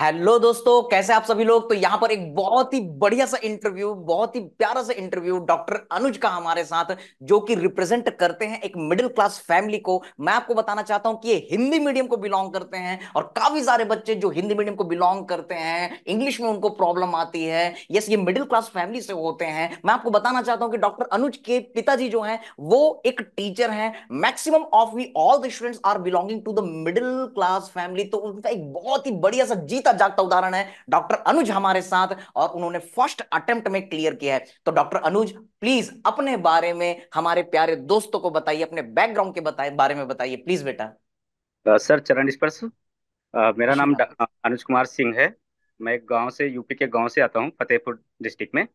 Hello दोस्तों कैसे आप सभी लोग तो यहाँ पर एक बहुत ही बढ़िया सा इंटरव्यू बहुत ही प्यारा सा इंटरव्यू डॉक्टर अनुज का हमारे साथ जो कि रिप्रेजेंट करते हैं एक मिडिल क्लास फैमिली को मैं आपको बताना चाहता हूँ कि ये हिंदी मीडियम को बिलोंग करते हैं और काफी सारे बच्चे जो हिंदी मीडियम को बिलोंग करते हैं इंग्लिश में उनको प्रॉब्लम आती है यस ये मिडिल क्लास फैमिली से होते हैं मैं आपको बताना चाहता हूँ कि डॉक्टर अनुज के पिताजी जो है वो एक टीचर है maximum of we all the students are belonging to the middle class family तो उनका एक बहुत ही बढ़िया सा जीत जीता जागता उदाहरण है डॉक्टर अनुज हमारे साथ और उन्होंने फर्स्ट अटेम्प्ट में क्लियर किया है तो डॉक्टर अनुज प्लीज अपने बारे में हमारे प्यारे दोस्तों को बताइए अपने बैकग्राउंड के बताए बारे में बताइए प्लीज बेटा सर चरण स्पर्श मेरा नाम अनुज कुमार सिंह है मैं एक गांव से यूपी के गांव से आता हूं फतेहपुर डिस्ट्रिक्ट में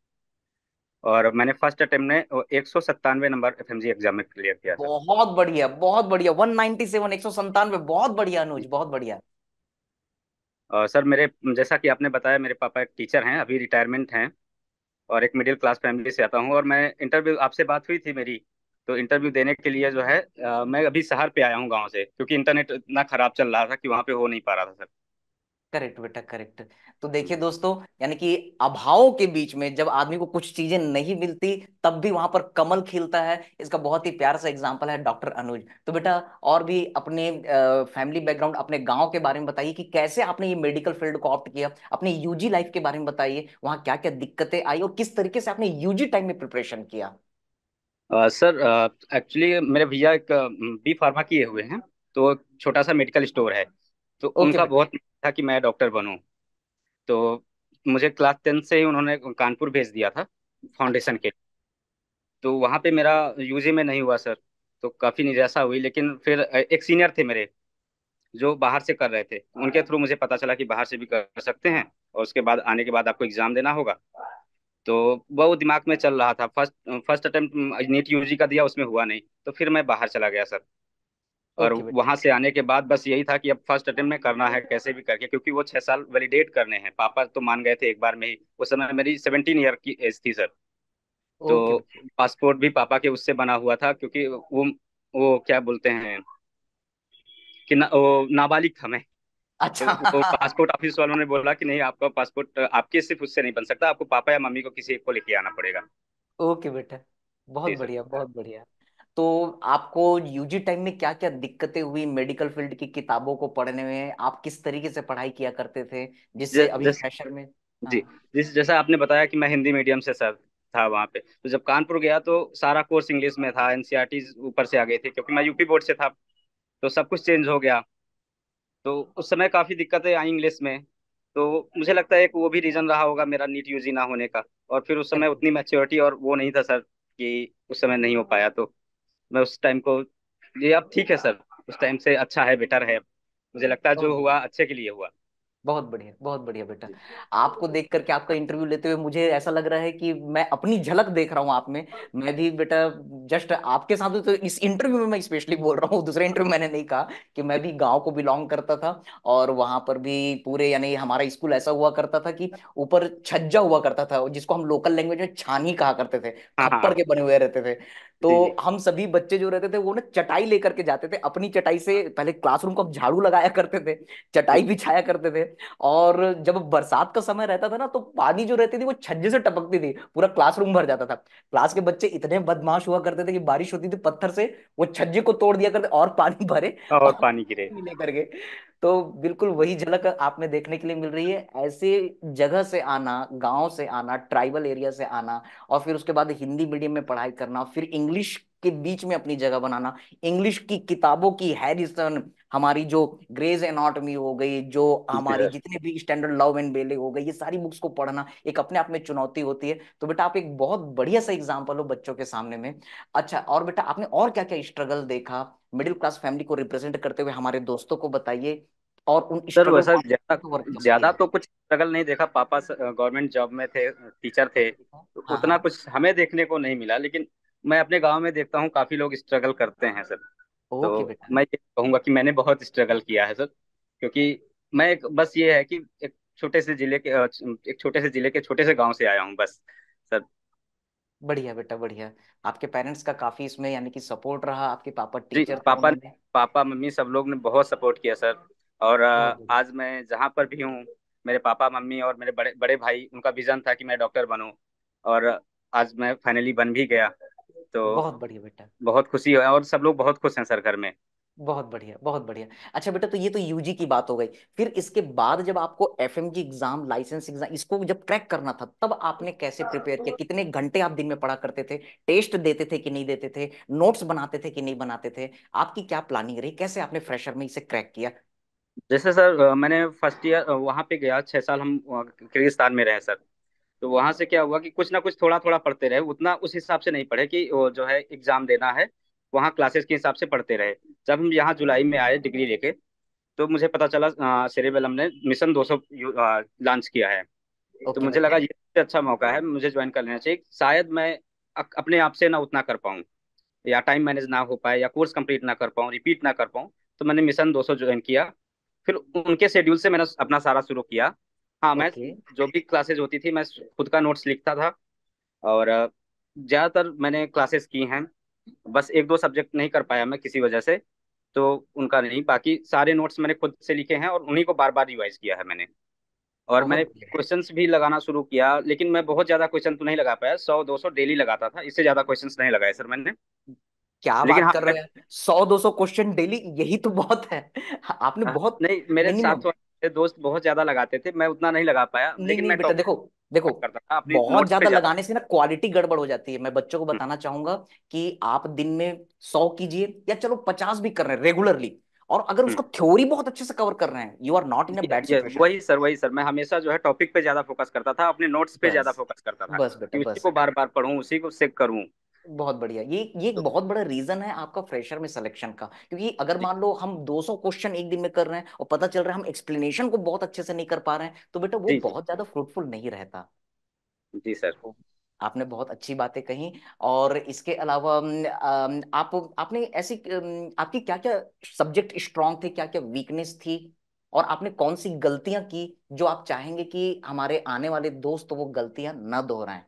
और मैंने फर्स्ट अटेम्प्ट में एक सौ सत्तानवे नंबर एफएमजी एग्जाम में क्लियर किया बहुत बढ़िया बहुत बढ़िया वन नाइनटी सेवन एक सौ सत्तानवे बहुत बढ़िया अनुज बहुत बढ़िया सर मेरे जैसा कि आपने बताया मेरे पापा एक टीचर हैं अभी रिटायरमेंट हैं और एक मिडिल क्लास फैमिली से आता हूँ और मैं इंटरव्यू आपसे बात हुई थी मेरी तो इंटरव्यू देने के लिए जो है मैं अभी शहर पे आया हूँ गाँव से क्योंकि इंटरनेट इतना खराब चल रहा था कि वहाँ पे हो नहीं पा रहा था सर करेक्ट बेटा करेक्ट तो देखिए दोस्तों यानी कि अभाव के बीच में जब आदमी को कुछ चीजें नहीं मिलती तब भी वहां पर कमल खिलता है इसका बहुत ही प्यारा सा एग्जांपल है डॉक्टर अनुज तो बेटा और भी अपने फैमिली बैकग्राउंड अपने गांव के बारे में बताइए कि कैसे आपने ये मेडिकल फील्ड को ऑप्ट किया अपने यूजी लाइफ के बारे में बताइए वहाँ क्या क्या दिक्कतें आई और किस तरीके से आपने यूजी टाइम में प्रिपरेशन किया सर एक्चुअली मेरे भैया एक बी फार्मा किए हुए हैं तो छोटा सा मेडिकल स्टोर है तो उनका बहुत था कि मैं डॉक्टर बनू तो मुझे क्लास टेंथ से ही उन्होंने कानपुर भेज दिया था फाउंडेशन के तो वहाँ पे मेरा यूजी में नहीं हुआ सर तो काफ़ी निराशा हुई लेकिन फिर एक सीनियर थे मेरे जो बाहर से कर रहे थे उनके थ्रू मुझे पता चला कि बाहर से भी कर सकते हैं और उसके बाद आने के बाद आपको एग्ज़ाम देना होगा तो वो दिमाग में चल रहा था first first attempt NEET UG का दिया उसमें हुआ नहीं तो फिर मैं बाहर चला गया सर और okay, वहां से आने के बाद बस यही था कि अब फर्स्ट अटेम्प्ट में करना है कैसे भी करके क्योंकि वो छह साल वैलिडेट करने हैं पापा तो मान गए थे एक बार में ही उस समय मेरी सेवनटीन ईयर की एज थी सर तो पासपोर्ट भी पापा के उससे बना हुआ था क्योंकि वो वो क्या बोलते हैं कि ना, वो नाबालिग था मैं अच्छा तो, तो पासपोर्ट ऑफिस वालों ने बोला कि नहीं आपका पासपोर्ट आपके सिर्फ उससे नहीं बन सकता आपको पापा या मम्मी को किसी एक को लेके आना पड़ेगा ओके बेटा बहुत बढ़िया बहुत बढ़िया तो आपको यूजी टाइम में क्या क्या दिक्कतें हुई मेडिकल फील्ड की किताबों को पढ़ने में आप किस तरीके से पढ़ाई किया करते थे जिससे अभी फ्रेशर में जी हाँ। जिस जैसा आपने बताया कि मैं हिंदी मीडियम से सर था वहाँ पे तो जब कानपुर गया तो सारा कोर्स इंग्लिश में था एनसीआर e ऊपर से आ गए थे क्योंकि मैं यूपी बोर्ड से था तो सब कुछ चेंज हो गया तो उस समय काफ़ी दिक्कतें आई इंग्लिश में तो मुझे लगता है एक वो भी रीज़न रहा होगा मेरा नीट यूजी ना होने का और फिर उस समय हाँ। उतनी मैच्योरिटी और वो नहीं था सर कि उस समय नहीं हो पाया तो मैं उस टाइम को ये अब ठीक है सर उस टाइम से अच्छा है बेटर है मुझे लगता है जो हुआ अच्छे के लिए हुआ बहुत बढ़िया बहुत बढ़िया बेटा आपको देख करके आपका इंटरव्यू लेते हुए मुझे ऐसा लग रहा है कि मैं अपनी झलक देख रहा हूँ आप में मैं भी बेटा जस्ट आपके साथ तो इस इंटरव्यू में मैं स्पेशली बोल रहा हूँ दूसरे इंटरव्यू मैंने नहीं कहा कि मैं भी गांव को बिलोंग करता था और वहां पर भी पूरे यानी हमारा स्कूल ऐसा हुआ करता था कि ऊपर छज्जा हुआ करता था जिसको हम लोकल लैंग्वेज में छानी कहा करते थे हाँ, हाँ। थप्पड़ के बने हुए रहते थे तो हम सभी बच्चे जो रहते थे वो ना चटाई लेकर के जाते थे अपनी चटाई से पहले क्लासरूम को हम झाड़ू लगाया करते थे चटाई बिछाया करते थे और जब बरसात का समय रहता था ना तो पानी जो रहती थी वो छज्जे से टपकती थी पूरा क्लासरूम भर जाता था क्लास के बच्चे इतने बदमाश हुआ करते थे कि बारिश होती थी पत्थर से वो छज्जे को तोड़ दिया करते और पानी भरे और, पानी गिरे के तो बिल्कुल वही झलक आप में देखने के लिए मिल रही है ऐसे जगह से आना गांव से आना ट्राइबल एरिया से आना और फिर उसके बाद हिंदी मीडियम में पढ़ाई करना फिर इंग्लिश के बीच में अपनी जगह बनाना इंग्लिश की किताबों की हैरिसन हमारी जो ग्रेज एनाटमी हो गई जो हमारी जितने भी स्टैंडर्ड लव एंड बेले हो गई ये सारी बुक्स को पढ़ना एक अपने आप में चुनौती होती है तो बेटा आप एक बहुत बढ़िया सा एग्जाम्पल हो बच्चों के सामने में अच्छा और बेटा आपने और क्या क्या स्ट्रगल देखा मिडिल क्लास फैमिली को रिप्रेजेंट करते हुए हमारे दोस्तों को बताइए और उन सर वैसा ज्यादा ज्यादा तो कुछ स्ट्रगल नहीं देखा पापा गवर्नमेंट जॉब में थे टीचर थे तो हाँ, उतना हाँ। कुछ हमें देखने को नहीं मिला लेकिन मैं अपने गांव में देखता हूँ काफी लोग स्ट्रगल करते हैं सर ओके तो बेटा तो मैं ये कहूंगा कि मैंने बहुत स्ट्रगल किया है सर क्योंकि मैं एक बस ये है कि एक छोटे से जिले के एक छोटे से जिले के छोटे से गांव से आया हूँ बस सर बढ़िया बेटा बढ़िया आपके पेरेंट्स का काफी इसमें यानी कि सपोर्ट रहा आपके पापा टीचर पापा पापा मम्मी सब लोग ने बहुत सपोर्ट किया सर और आज मैं जहाँ पर भी हूँ मेरे पापा मम्मी और मेरे बड़े बड़े भाई उनका विजन था कि मैं डॉक्टर बनूं और आज मैं फाइनली बन भी गया तो बहुत बढ़िया बेटा बहुत खुशी है और सब लोग बहुत खुश हैं सर घर में बहुत बढ़िया बहुत बढ़िया अच्छा बेटा तो ये तो यूजी की बात हो गई फिर इसके बाद जब आपको एफएम की एग्जाम लाइसेंस एग्जाम इसको जब क्रैक करना था तब आपने कैसे प्रिपेयर किया कितने घंटे आप दिन में पढ़ा करते थे टेस्ट देते थे कि नहीं देते थे नोट्स बनाते थे कि नहीं बनाते थे आपकी क्या प्लानिंग रही कैसे आपने फ्रेशर में इसे क्रैक किया जैसे सर मैंने फर्स्ट ईयर वहाँ पे गया छः साल हम किर्गिस्तान में रहे सर तो वहां से क्या हुआ कि कुछ ना कुछ थोड़ा थोड़ा पढ़ते रहे उतना उस हिसाब से नहीं पढ़े कि वो जो है एग्जाम देना है वहाँ क्लासेस के हिसाब से पढ़ते रहे जब हम यहाँ जुलाई में आए डिग्री लेके तो मुझे पता चला सेरेबेलम ने मिशन दो लॉन्च किया है okay, तो मुझे लगा ये अच्छा मौका है मुझे ज्वाइन कर लेना चाहिए शायद मैं अपने आप से ना उतना कर पाऊँ या टाइम मैनेज ना हो पाए या कोर्स कंप्लीट ना कर पाऊँ रिपीट ना कर पाऊँ तो मैंने मिशन 200 ज्वाइन किया फिर उनके शेड्यूल से मैंने अपना सारा शुरू किया हाँ मैं ओके जो भी क्लासेज होती थी मैं खुद का नोट्स लिखता था और ज़्यादातर मैंने क्लासेस की हैं बस एक दो सब्जेक्ट नहीं कर पाया मैं किसी वजह से तो उनका नहीं बाकी सारे नोट्स मैंने खुद से लिखे हैं और उन्हीं को बार बार रिवाइज किया है मैंने और मैंने बहुत क्वेश्चंस भी लगाना शुरू किया लेकिन मैं बहुत ज़्यादा क्वेश्चन तो नहीं लगा पाया सौ दो सौ डेली लगाता था इससे ज़्यादा क्वेश्चंस नहीं लगाए सर मैंने क्या लेकिन बात हाँ कर रहे हैं सौ दो सौ क्वेश्चन डेली यही तो बहुत है आपने हाँ, बहुत नहीं मेरे साथ दोस्त बहुत ज्यादा लगाते थे मैं उतना नहीं लगा पाया नहीं, लेकिन नहीं, मैं बेटा देखो देखो करता बहुत ज्यादा लगाने से ना क्वालिटी गड़बड़ हो जाती है मैं बच्चों को हम्म। बताना चाहूंगा कि आप दिन में सौ कीजिए या चलो पचास भी कर रहे हैं रेगुलरली और अगर हम्म। उसको थ्योरी बहुत अच्छे से कवर कर रहे हैं you are not in a bad situation वही सर वही सर मैं हमेशा जो है टॉपिक पे ज्यादा फोकस करता था अपने नोट्स पे ज्यादा फोकस करता था बस बेटा बस को बार बार पढ़ू उसी को चेक करूं बहुत बढ़िया ये ये एक तो बहुत बड़ा रीजन है आपका फ्रेशर में सिलेक्शन का क्योंकि अगर मान लो हम 200 क्वेश्चन एक दिन में कर रहे हैं और पता चल रहा है हम एक्सप्लेनेशन को बहुत अच्छे से नहीं कर पा रहे हैं तो बेटा वो बहुत ज्यादा फ्रूटफुल नहीं रहता जी सर तो आपने बहुत अच्छी बातें कही और इसके अलावा आप आपने ऐसी आपकी क्या क्या सब्जेक्ट स्ट्रांग थे क्या क्या वीकनेस थी और आपने कौन सी गलतियां की जो आप चाहेंगे कि हमारे आने वाले दोस्त वो गलतियां ना दोहराएं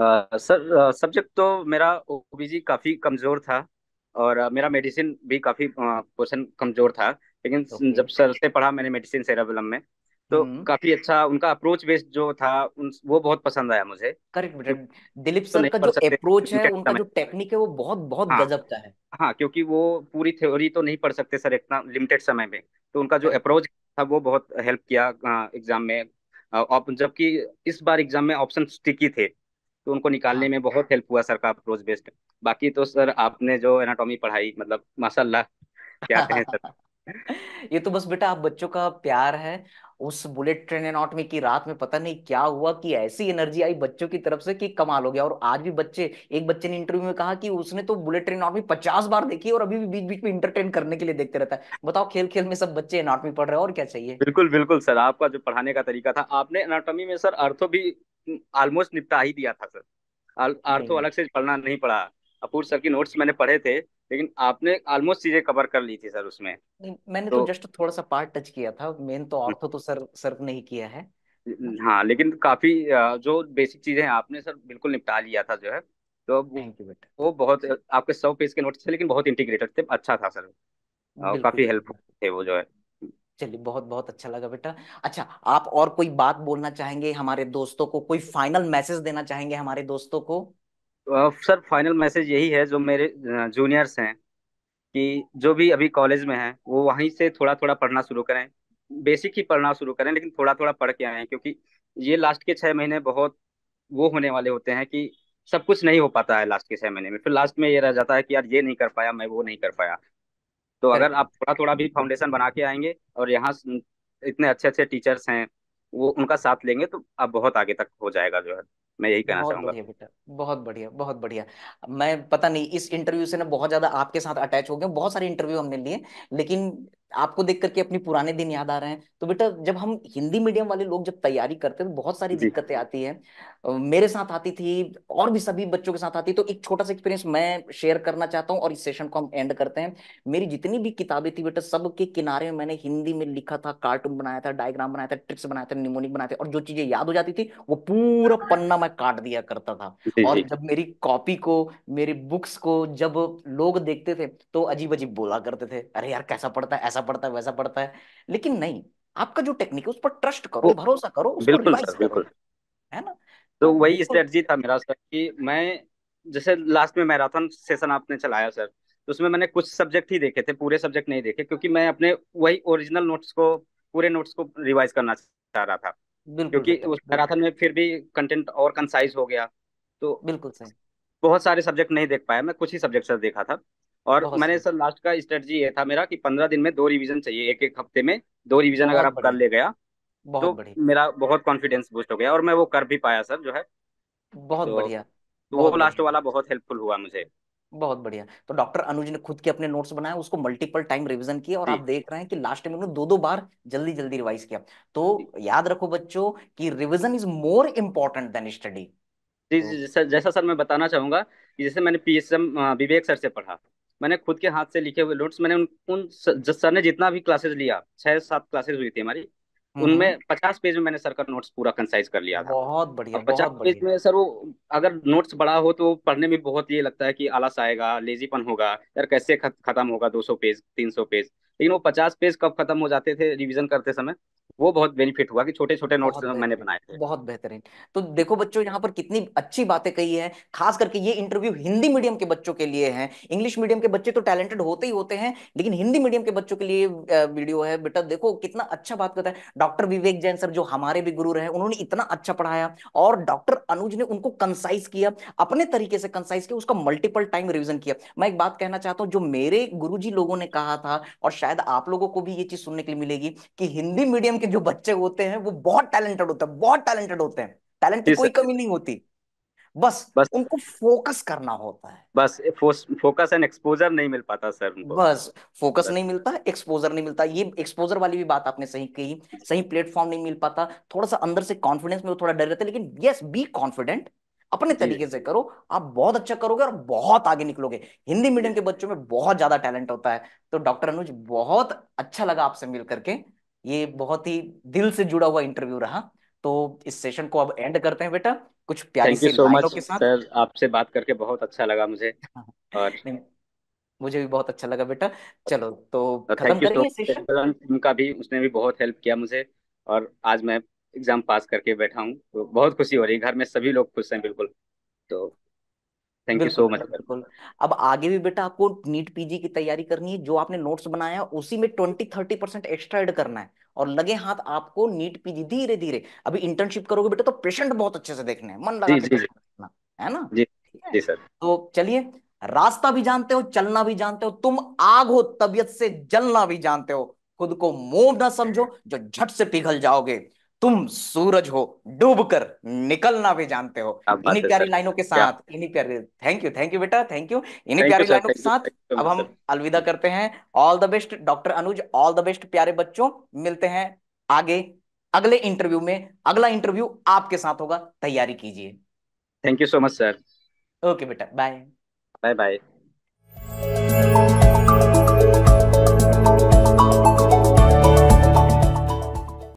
सर सब्जेक्ट तो मेरा ओबीजी काफ़ी कमज़ोर था और uh, मेरा मेडिसिन भी काफ़ी पोर्शन कमज़ोर था लेकिन okay. जब सर से पढ़ा मैंने मेडिसिन सेराबलम में तो हम्म। काफी अच्छा उनका अप्रोच बेस्ड जो था उन, वो बहुत पसंद आया मुझे करेक्ट तो दिलीप तो सर का जो अप्रोच है अच्छा उनका जो टेक्निक है वो बहुत बहुत हाँ, गजब का है हाँ क्योंकि वो पूरी थ्योरी तो नहीं पढ़ सकते सर इतना लिमिटेड समय में तो उनका जो अप्रोच था वो बहुत हेल्प किया एग्जाम में जबकि इस बार एग्जाम में ऑप्शन स्टिकी थे तो उनको निकालने हाँ। में बहुत हेल्प हुआ सर का अप्रोच बेस्ड बाकी तो सर आपने जो एनाटॉमी पढ़ाई मतलब माशाल्लाह क्या कहें सर ये तो बस बेटा आप बच्चों का प्यार है उस बुलेट ट्रेन एनॉटमी की रात में पता नहीं क्या हुआ कि ऐसी एनर्जी आई बच्चों की तरफ से कि कमाल हो गया और आज भी बच्चे एक बच्चे ने इंटरव्यू में कहा कि उसने तो बुलेट ट्रेन में पचास बार देखी और अभी भी बीच बीच में इंटरटेन करने के लिए देखते रहता है बताओ खेल खेल में सब बच्चे एनाटॉमी पढ़ रहे हैं और क्या चाहिए बिल्कुल बिल्कुल सर आपका जो पढ़ाने का तरीका था आपने एनाटोमी में सर अर्थो भी ऑलमोस्ट निपटा ही दिया था सर अर्थो अलग से पढ़ना नहीं पड़ा अपूर सर की नोट्स मैंने पढ़े थे लेकिन आपने ऑलमोस्ट चीजें कवर कर ली थी सर उसमें मैंने तो, तो जस्ट थोड़ा सा पार्ट टच किया था मेन तो ऑर्थो तो सर सर नहीं किया है हाँ लेकिन काफी जो बेसिक चीजें हैं आपने सर बिल्कुल निपटा लिया था जो है तो वो बहुत आपके सौ पेज के नोट्स थे लेकिन बहुत इंटीग्रेटेड थे अच्छा था सर काफी हेल्पफुल थे वो जो है चलिए बहुत बहुत अच्छा लगा बेटा अच्छा आप और कोई बात बोलना चाहेंगे हमारे दोस्तों को कोई फाइनल मैसेज देना चाहेंगे हमारे दोस्तों को सर फाइनल मैसेज यही है जो मेरे जूनियर्स हैं कि जो भी अभी कॉलेज में हैं वो वहीं से थोड़ा थोड़ा पढ़ना शुरू करें बेसिक ही पढ़ना शुरू करें लेकिन थोड़ा थोड़ा पढ़ के आए क्योंकि ये लास्ट के छः महीने बहुत वो होने वाले होते हैं कि सब कुछ नहीं हो पाता है लास्ट के छः महीने में फिर लास्ट में ये रह जाता है कि यार ये नहीं कर पाया मैं वो नहीं कर पाया तो अगर आप थोड़ा थोड़ा भी फाउंडेशन बना के आएंगे और यहाँ इतने अच्छे अच्छे टीचर्स हैं वो उनका साथ लेंगे तो आप बहुत आगे तक हो जाएगा जो है मैं यही कहना चाहूंगा बढ़िया बेटा बहुत बढ़िया बहुत बढ़िया मैं पता नहीं इस इंटरव्यू से ना बहुत ज्यादा आपके साथ अटैच हो गया बहुत सारे इंटरव्यू हमने लिए लेकिन आपको देख करके अपने पुराने दिन याद आ रहे हैं तो बेटा जब हम हिंदी मीडियम वाले लोग जब तैयारी करते हैं तो बहुत सारी दिक्कतें आती हैं मेरे साथ आती थी और भी सभी बच्चों के साथ आती तो एक छोटा सा एक्सपीरियंस मैं शेयर करना चाहता हूँ और इस सेशन को हम एंड करते हैं मेरी जितनी भी किताबें थी बेटा सब के किनारे में मैंने हिंदी में लिखा था कार्टून बनाया था डायग्राम बनाया था ट्रिक्स बनाया था निमोनिक बनाया था और जो चीजें याद हो जाती थी वो पूरा पन्ना मैं काट दिया करता था और जब मेरी कॉपी को मेरी बुक्स को जब लोग देखते थे तो अजीब अजीब बोला करते थे अरे यार कैसा पढ़ता है ऐसा पड़ता है वैसा पड़ता है लेकिन नहीं आपका जो टेक्निक है उस पर ट्रस्ट करो भरोसा करो उसको बिल्कुल सर बिल्कुल है ना तो, तो वही स्ट्रेटजी था मेरा सर कि मैं जैसे लास्ट में मैराथन सेशन आपने चलाया सर तो उसमें मैंने कुछ सब्जेक्ट ही देखे थे पूरे सब्जेक्ट नहीं देखे क्योंकि मैं अपने वही ओरिजिनल नोट्स को पूरे नोट्स को रिवाइज करना चाह रहा था क्योंकि उस मैराथन में फिर भी कंटेंट और कंसाइज हो गया तो बिल्कुल सही बहुत सारे सब्जेक्ट नहीं देख पाया मैं कुछ ही सब्जेक्ट सर देखा था और मैंने सर लास्ट का स्ट्रेटजी ये था मेरा कि पंद्रह दिन में दो रिवीजन चाहिए एक एक हफ्ते में दो रिवीजन अगर आप कर ले गया तो बढ़िया मेरा बहुत कॉन्फिडेंस बूस्ट हो गया और मैं वो कर भी पाया सर जो है बहुत तो, बढ़िया तो बहुत वो लास्ट वाला बहुत हेल्पफुल हुआ मुझे बहुत बढ़िया तो डॉक्टर अनुज ने खुद के अपने नोट्स बनाए उसको मल्टीपल टाइम रिवीजन किया और आप देख रहे हैं कि लास्ट में उन्होंने दो दो बार जल्दी जल्दी रिवाइज किया तो याद रखो बच्चों कि revision is more important than study जी जी जैसा सर मैं बताना चाहूंगा कि जैसे मैंने पीएसएम विवेक सर से पढ़ा मैंने खुद के हाथ से लिखे हुए नोट्स मैंने उन, उन सर ने जितना भी क्लासेस लिया छह सात क्लासेस हुई थी हमारी हम्म। उनमें पचास पेज में मैंने सर का नोट्स पूरा कंसाइज कर लिया था बहुत बढ़िया पचास पेज में सर वो अगर नोट्स बड़ा हो तो पढ़ने में बहुत ये लगता है कि आलस आएगा लेजीपन होगा यार कैसे खत्म होगा सौ पेज सौ पेज लेकिन वो पचास पेज कब खत्म हो जाते थे रिविजन करते समय वो बहुत बेनिफिट हुआ कि छोटे छोटे नोट्स मैंने बनाए थे बहुत बेहतरीन तो देखो बच्चों यहाँ पर कितनी अच्छी बातें कही है खास करके ये इंटरव्यू हिंदी मीडियम के बच्चों के लिए है इंग्लिश मीडियम के बच्चे तो टैलेंटेड होते ही होते हैं लेकिन हिंदी मीडियम के बच्चों के लिए वीडियो है बेटा देखो कितना अच्छा बात करता है डॉक्टर विवेक जैन सर जो हमारे भी गुरु रहे उन्होंने इतना अच्छा पढ़ाया और डॉक्टर अनुज ने उनको कंसाइज किया अपने तरीके से कंसाइज किया उसका मल्टीपल टाइम रिविजन किया मैं एक बात कहना चाहता हूँ जो मेरे गुरु लोगों ने कहा था और शायद आप लोगों को भी ये चीज सुनने के लिए मिलेगी कि हिंदी मीडियम के के जो बच्चे होते हैं वो बहुत टैलेंटेड होते हैं बहुत टैलेंटेड होते हैं टैलेंट की कोई कमी नहीं होती बस बस उनको फोकस करना होता है बस फोकस एंड एक्सपोजर नहीं मिल पाता सर उनको बस फोकस बस, नहीं मिलता एक्सपोजर नहीं मिलता ये एक्सपोजर वाली भी बात आपने सही कही सही प्लेटफॉर्म नहीं मिल पाता थोड़ा सा अंदर से कॉन्फिडेंस में वो थोड़ा डर रहता है लेकिन यस बी कॉन्फिडेंट अपने तरीके से करो आप बहुत अच्छा करोगे और बहुत आगे निकलोगे हिंदी मीडियम के बच्चों में बहुत ज्यादा टैलेंट होता है तो डॉक्टर अनुज बहुत अच्छा लगा आपसे मिल करके ये बहुत ही दिल से जुड़ा हुआ इंटरव्यू रहा तो इस सेशन को अब एंड करते हैं बेटा कुछ प्यारी सी so much, के साथ सर आपसे बात करके बहुत अच्छा लगा मुझे और मुझे भी बहुत अच्छा लगा बेटा चलो तो, तो खत्म करेंगे सेशन उनका भी उसने भी बहुत हेल्प किया मुझे और आज मैं एग्जाम पास करके बैठा हूँ तो बहुत खुशी हो रही है घर में सभी लोग खुश हैं बिल्कुल तो थैंक यू सो मच बिल्कुल अब आगे भी बेटा आपको नीट पीजी की तैयारी करनी है जो आपने नोट्स बनाया उसी में twenty thirty percent extra add करना है और लगे हाथ आपको नीट पीजी धीरे धीरे अभी इंटर्नशिप करोगे बेटा तो पेशेंट बहुत अच्छे से देखने हैं मन लगा जी, जी, है ना जी, जी सर तो चलिए रास्ता भी जानते हो चलना भी जानते हो तुम आग हो तबियत से जलना भी जानते हो खुद को मोह ना समझो जो झट से पिघल जाओगे तुम सूरज हो डूबकर निकलना भी जानते हो इन्हीं प्यारी लाइनों के साथ इन्हीं प्यारी थैंक यू थैंक यू बेटा थैंक यू इन्हीं प्यारी लाइनों के साथ अब हम अलविदा करते हैं all the best doctor Anuj all the best प्यारे बच्चों मिलते हैं आगे अगले इंटरव्यू में अगला इंटरव्यू आपके साथ होगा तैयारी कीजिए thank you so much sir okay बेटा बाय बाय बाय